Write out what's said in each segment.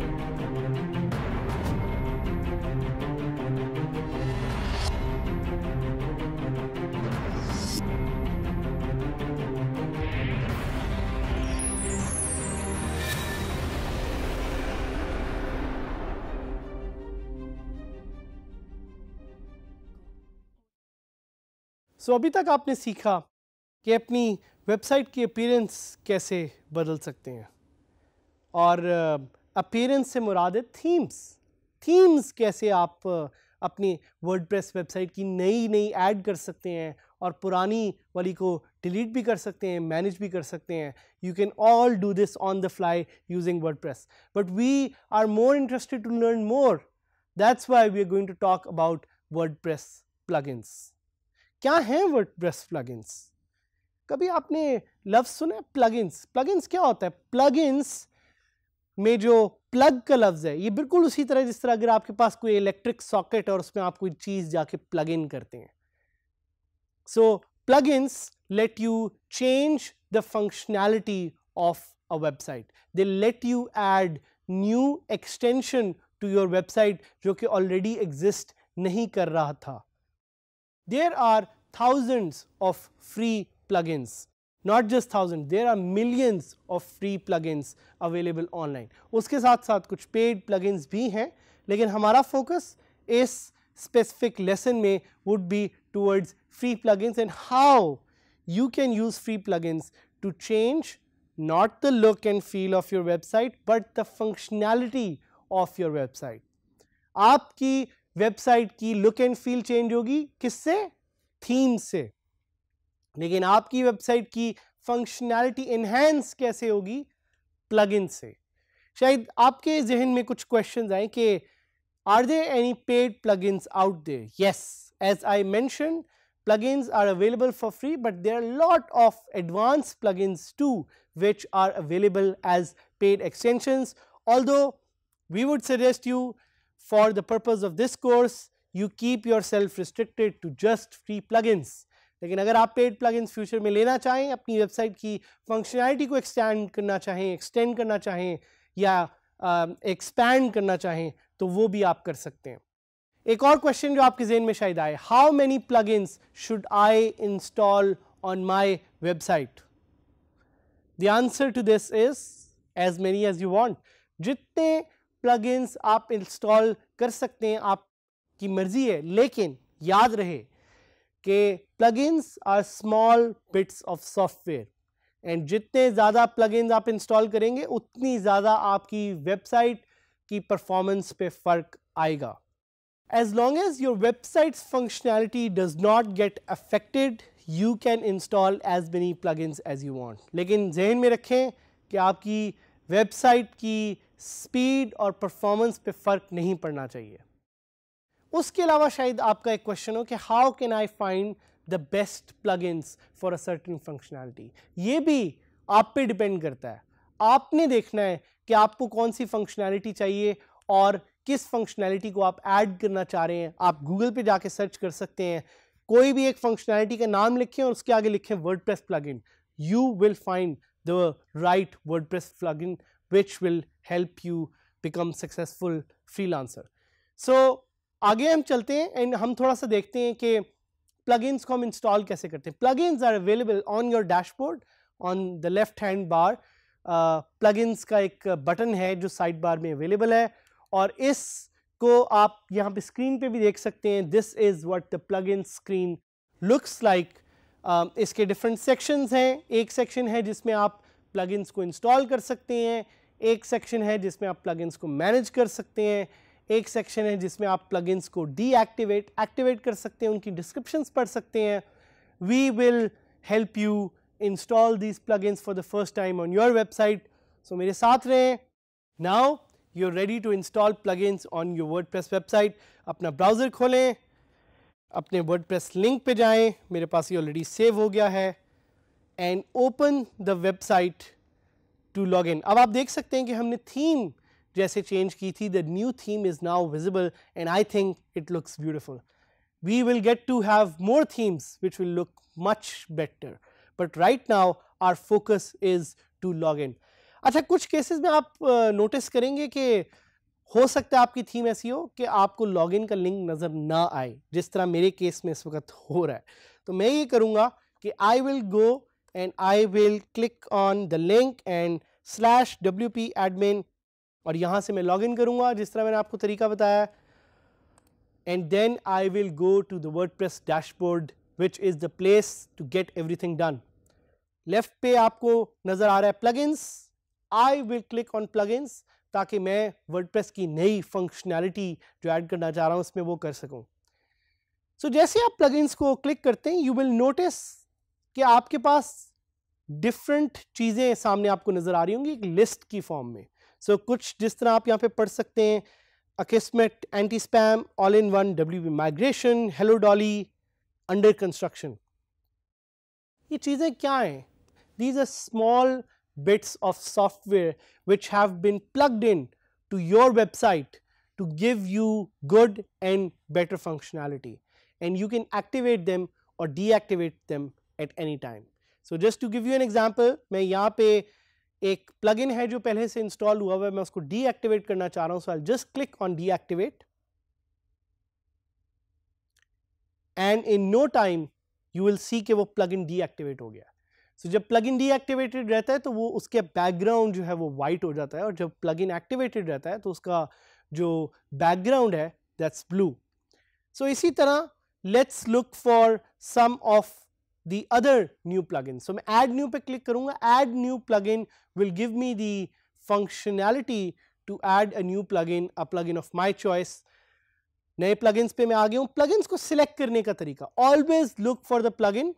सो so, अभी तक आपने सीखा कि अपनी वेबसाइट की अपीरेंस कैसे बदल सकते हैं और अपीयरेंस से मुराद है थीम्स थीम्स कैसे आप अपनी वर्ड वेबसाइट की नई नई ऐड कर सकते हैं और पुरानी वाली को डिलीट भी कर सकते हैं मैनेज भी कर सकते हैं you can all do this on the fly using WordPress but we are more interested to learn more that's why we are going to talk about WordPress plugins क्या हैं word WordPress plugins कभी आपने लफ्ज़ सुने plugins plugins क्या होता है plugins में जो प्लग का लफ्ज़ है ये बिल्कुल उसी तरह जिस तरह अगर आपके पास कोई इलेक्ट्रिक सॉकेट और उसमें आप कोई चीज़ जाके प्लग इन करते हैं so plugins let you change the functionality of a website they let you add new extension to your website जो कि ऑलरेडी एग्जिस्ट नहीं कर रहा था there are of free plug plugins. Not just thousand there are millions of free plugins available online उसके साथ साथ कुछ पेड प्लगइन्स भी हैं लेकिन हमारा फोकस इस स्पेसिफिक लेसन में would be towards free plugins and how you can use free plugins to change not the look and feel of your website but the functionality of your website आपकी website की look and feel change होगी किससे theme से, Theme से. लेकिन आपकी website की functionality enhance कैसे होगी प्लगइन से शायद आपके जहन में कुछ क्वेश्चन आए कि are there any paid plugins out there yes as I mention plugins are available for free but they are lot of advance plugins to which are available as paid extension although we would suggest you for the purpose of this course you keep yourself restricted to just free plugins लेकिन अगर आप paid plugins future में लेना चाहें अपनी website की functionality को extend करना चाहें एक्सटेंड करना चाहें या एक्सपैंड करना चाहें तो वो भी आप कर सकते हैं एक और क्वेश्चन जो आपके जेन में शायद आए how many plugins should I install on my website the answer to this is as many as you want जितने plugins आप इंस्टॉल कर सकते हैं आपकी मर्जी है लेकिन याद रहे कि plugins are small bits of software and जितने ज़्यादा प्लगइन्स आप इंस्टॉल करेंगे उतनी ज़्यादा आपकी वेबसाइट की परफॉर्मेंस पे फ़र्क आएगा as long as your website's functionality does not get affected you can install as many plugins as you want लेकिन जहन में रखें कि आपकी वेबसाइट की स्पीड और परफॉर्मेंस पे फ़र्क नहीं पड़ना चाहिए उसके अलावा शायद आपका एक क्वेश्चन हो कि how can I find the best plugins for a certain functionality ये भी आप पे डिपेंड करता है आपने देखना है कि आपको कौन सी फंक्शनैलिटी चाहिए और किस फंक्शनैलिटी को आप ऐड करना चाह रहे हैं आप गूगल पे जाके सर्च कर सकते हैं कोई भी एक फंक्शनैलिटी का नाम लिखें और उसके आगे लिखें WordPress plugin you will find the right WordPress plugin which will help you become successful freelancer so आगे हम चलते हैं एंड हम थोड़ा सा देखते हैं कि प्लगइन्स को हम इंस्टॉल कैसे करते हैं plugins are available on your dashboard on the left hand bar plugins का एक बटन है जो साइड बार में अवेलेबल है और इस को आप यहाँ पे स्क्रीन पे भी देख सकते हैं this is what the plug plugin screen looks like इसके डिफरेंट सेक्शंस हैं एक सेक्शन है जिसमें आप प्लगइन्स को इंस्टॉल कर सकते हैं एक सेक्शन है जिसमें आप प्लगइन्स को मैनेज कर सकते हैं एक सेक्शन है जिसमें आप प्लगइन्स को डीएक्टिवेट एक्टिवेट कर सकते हैं उनकी डिस्क्रिप्शंस पढ़ सकते हैं we will help you install these plugins for the first time on your website so मेरे साथ रहें now you are ready to install plugins on your press website अपना ब्राउज़र खोलें अपने प्रेस लिंक पे जाएं मेरे पास ये ऑलरेडी सेव हो गया है and open the website to log in अब आप देख सकते हैं कि हमने थीम जैसे चेंज की थी the new theme is now visible and I think it looks beautiful we will get to have more themes which will look much better but right now our focus is to log in अच्छा कुछ cases में आप notice करेंगे कि हो सकता है आपकी थीम ऐसी हो कि आपको लॉग इन का लिंक नज़र ना आए जिस तरह मेरे केस में इस वक्त हो रहा है तो मैं ये करूँगा कि I will go and I will click on the link and slash W P admin और यहां से मैं लॉग इन करूंगा जिस तरह मैंने आपको तरीका बताया and then I will go to the WordPress dashboard which is the place to get everything done left पे आपको नज़र आ रहा है plug I will click on plug ताकि मैं प्रेस की नई फंक्शनैलिटी जो ऐड करना चाह रहा हूं उसमें वो कर सकूं सो so, जैसे आप प्लगइन्स को क्लिक करते हैं यू विल नोटिस कि आपके पास डिफरेंट चीज़ें सामने आपको नज़र आ रही होंगी एक लिस्ट की फॉर्म में सो कुछ जिस तरह आप यहाँ पे पढ़ सकते हैं Akismet anti spam all in one W P migration hello Dolly under construction ये चीज़ें क्या हैं these are small bits of software which have been plugged in to your website to give you good and better functionality and you can activate them or deactivate them at any time so just to give you an example मैं यहाँ पे एक plugin है जो पहले से install हुआ हुआ है मैं उसको डीएक्टिवेट करना चाह रहा हूं so I just click on deactivate and in no time you will see के वो प्लग इन डीएक्टिवेट हो गया सो so, जब प्लग इन डीएक्टिवेटेड रहता है तो वो उसके बैकग्राउंड जो है वो वाइट हो जाता है और जब प्लग इन एक्टिवेटेड रहता है तो उसका जो बैकग्राउंड है दैट्स ब्लू सो इसी तरह let's look for some of the other new plugin. So, मैं add new पे click करूँगा add new plugin will give me the functionality to add a new plugin a plugin of my choice. नए plugins पे मैं आ गया हूँ plugins को select करने का तरीका always look for the plugin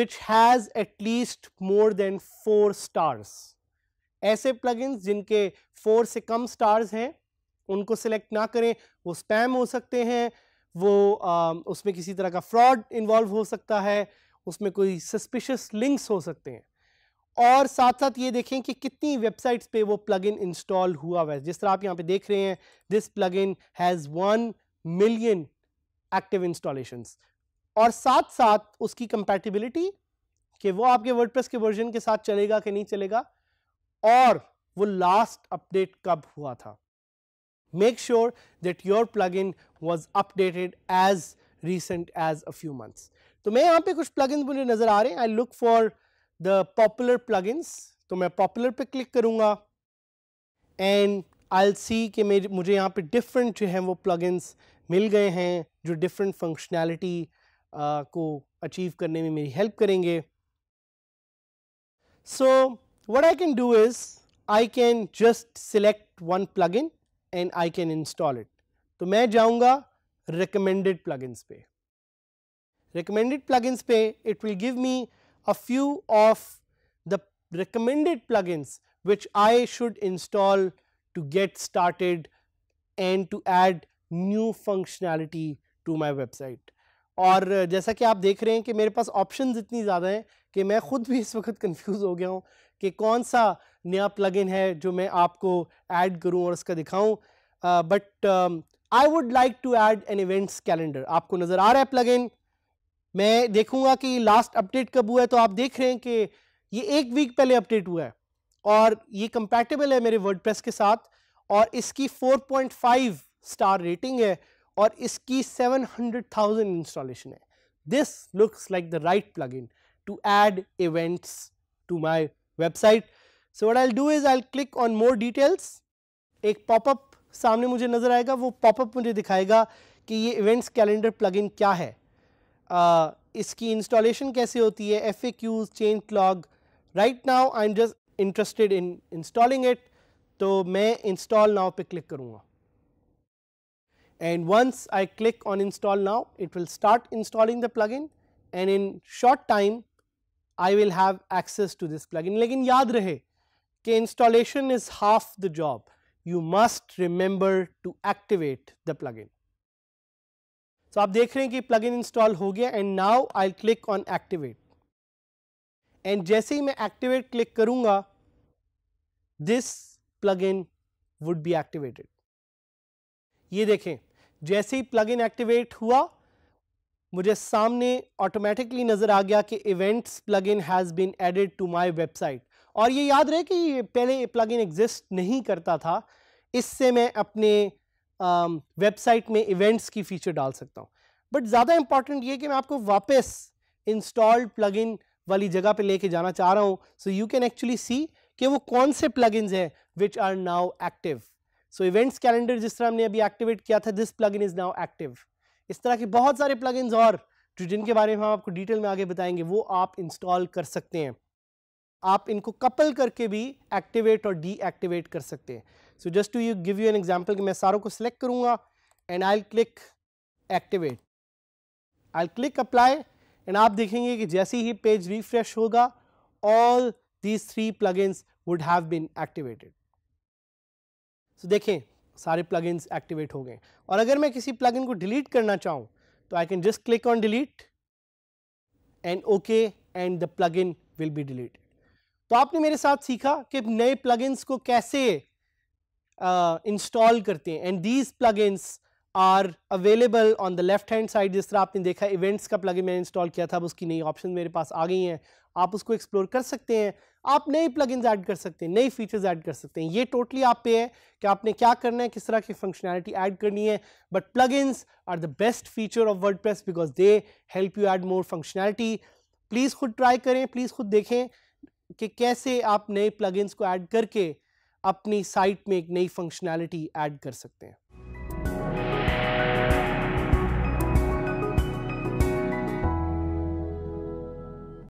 which has at least more than four stars. ऐसे plugins जिनके four से कम stars हैं उनको select ना करें वो spam हो सकते हैं वो आ, उसमें किसी तरह का फ्रॉड इन्वॉल्व हो सकता है उसमें कोई सस्पिशियस लिंक्स हो सकते हैं और साथ साथ ये देखें कि कितनी वेबसाइट्स पे वो प्लगइन इंस्टॉल हुआ हुआ है जिस तरह आप यहाँ पे देख रहे हैं this plugin has one million active installations और साथ साथ उसकी कंपैटिबिलिटी कि वो आपके वर्डप्रेस के वर्जन के साथ चलेगा कि नहीं चलेगा और वो लास्ट अपडेट कब हुआ था make sure that your plug in was updated as recent as a few months तो मैं यहाँ पे कुछ प्लगइन्स मुझे नज़र आ रहे हैं I look for the popular plugins तो मैं पॉपुलर पे क्लिक करूँगा एंड आई सी कि मेरे मुझे यहाँ पे डिफरेंट जो हैं वो प्लगइन्स मिल गए हैं जो डिफरेंट फंक्शनैलिटी को अचीव करने में मेरी हेल्प करेंगे so I can do is I can just select one plug in and I can install it तो मैं जाऊँगा रिकमेंडेड plugins पे recommended plugins pe it will give me a few of the recommended plugins which I should install to get started and to add new functionality to my website. और जैसा कि आप देख रहे हैं कि मेरे पास ऑप्शंस इतनी ज़्यादा हैं कि मैं ख़ुद भी इस वक्त कंफ्यूज हो गया हूँ कि कौन सा नया प्लगइन है जो मैं आपको ऐड करूँ और उसका दिखाऊँ but I would like to add an events calendar आपको नज़र आ रहा है प्लगइन मैं देखूंगा कि लास्ट अपडेट कब हुआ है तो आप देख रहे हैं कि ये एक वीक पहले अपडेट हुआ है और ये कंपैटिबल है मेरे वर्ड के साथ और इसकी 4.5 स्टार रेटिंग है और इसकी 700,000 इंस्टॉलेशन है this looks like the right plug in to add events to my website so what I do is I click on more details एक पॉपअप सामने मुझे नज़र आएगा वो पॉपअप मुझे दिखाएगा कि ये इवेंट्स कैलेंडर प्लगइन क्या है इसकी इंस्टॉलेशन कैसे होती है F A Qs changelog right now I am just interested in installing it तो मैं इंस्टॉल नाउ पे क्लिक करूँगा and once I click on install now it will start installing the plug in and in short time I will have access to this plug in लेकिन याद रहे कि installation is half the job you must remember to activate the plug in so आप देख रहे हैं कि plug in install हो गया and now I click on activate and जैसे ही मैं एक्टिवेट क्लिक करूंगा this plug in would be activated ये देखें जैसे ही प्लग इन एक्टिवेट हुआ मुझे सामने ऑटोमेटिकली नज़र आ गया कि events plug in has been added to my website और ये याद रहे कि पहले प्लग इन एग्जिस्ट नहीं करता था इससे मैं अपने वेबसाइट um, में इवेंट्स की फीचर डाल सकता हूँ बट ज़्यादा इंपॉर्टेंट ये कि मैं आपको वापस इंस्टॉल्ड प्लगइन वाली जगह पे लेके जाना चाह रहा हूँ so you can actually see कि वो कौन से प्लगइन्स हैं which are now active so events calendar जिस तरह हमने अभी एक्टिवेट किया था this plug in is now active इस तरह के बहुत सारे प्लगइन्स और जो जिनके बारे में हम आपको डिटेल में आगे बताएंगे वो आप इंस्टॉल कर सकते हैं आप इनको कपल करके भी एक्टिवेट और डीएक्टिवेट कर सकते हैं so just to you give you an example कि मैं सारों को सिलेक्ट करूंगा and I click activate I click apply and आप देखेंगे कि जैसे ही पेज रिफ्रेश होगा all these three plugins would have been activated so देखें सारे प्लगइन्स एक्टिवेट हो गए और अगर मैं किसी प्लग इन को डिलीट करना चाहूँ तो I can just click on delete and okay and the plug in will be deleted तो आपने मेरे साथ सीखा कि नए प्लग इन्स को कैसे इंस्टॉल uh, करते हैं and these plugins are available on the left hand side जिस तरह आपने देखा इवेंट्स का प्लगइन मैंने इंस्टॉल किया था अब उसकी नई ऑप्शन मेरे पास आ गई हैं आप उसको एक्सप्लोर कर सकते हैं आप नए प्लगइन्स ऐड कर सकते हैं नए फीचर्स ऐड कर सकते हैं ये टोटली आप पे है कि आपने क्या करना है किस तरह की फंक्शनैलिटी ऐड करनी है but plugins are the best feature of WordPress because they help you add more functionality please खुद ट्राई करें प्लीज़ खुद देखें कि कैसे आप नए प्लगइन्स को ऐड करके अपनी साइट में एक नई फंक्शनैलिटी ऐड कर सकते हैं